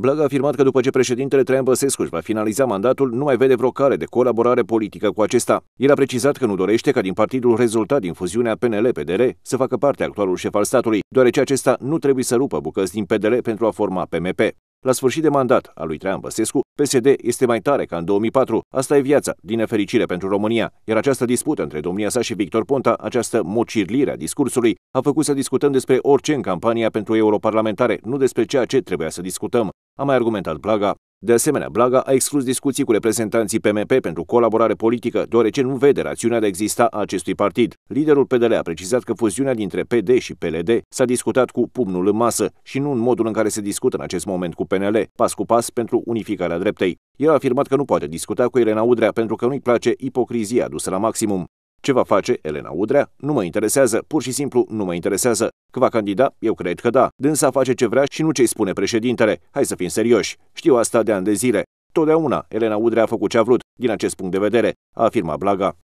Blaga a afirmat că după ce președintele Traian Băsescu își va finaliza mandatul, nu mai vede vreo cale de colaborare politică cu acesta. El a precizat că nu dorește ca din partidul rezultat din fuziunea PNL-PDR să facă parte actualul șef al statului, deoarece acesta nu trebuie să rupă bucăți din PDL pentru a forma PMP. La sfârșit de mandat al lui Traian Băsescu, PSD este mai tare ca în 2004. Asta e viața, din nefericire pentru România. Iar această dispută între domnia sa și Victor Ponta, această mocirlire a discursului, a făcut să discutăm despre orice în campania pentru europarlamentare, nu despre ceea ce trebuia să discutăm a mai argumentat Blaga. De asemenea, Blaga a exclus discuții cu reprezentanții PMP pentru colaborare politică, deoarece nu vede rațiunea de exista a acestui partid. Liderul PDL a precizat că fuziunea dintre PD și PLD s-a discutat cu pumnul în masă și nu în modul în care se discută în acest moment cu PNL, pas cu pas pentru unificarea dreptei. El a afirmat că nu poate discuta cu Elena Udrea pentru că nu-i place ipocrizia dusă la maximum. Ce va face Elena Udrea? Nu mă interesează, pur și simplu nu mă interesează. Că va candida? Eu cred că da. Dânsa face ce vrea și nu ce-i spune președintele. Hai să fim serioși. Știu asta de ani de zile. Totdeauna Elena Udrea a făcut ce a vrut, din acest punct de vedere, a afirmat Blaga.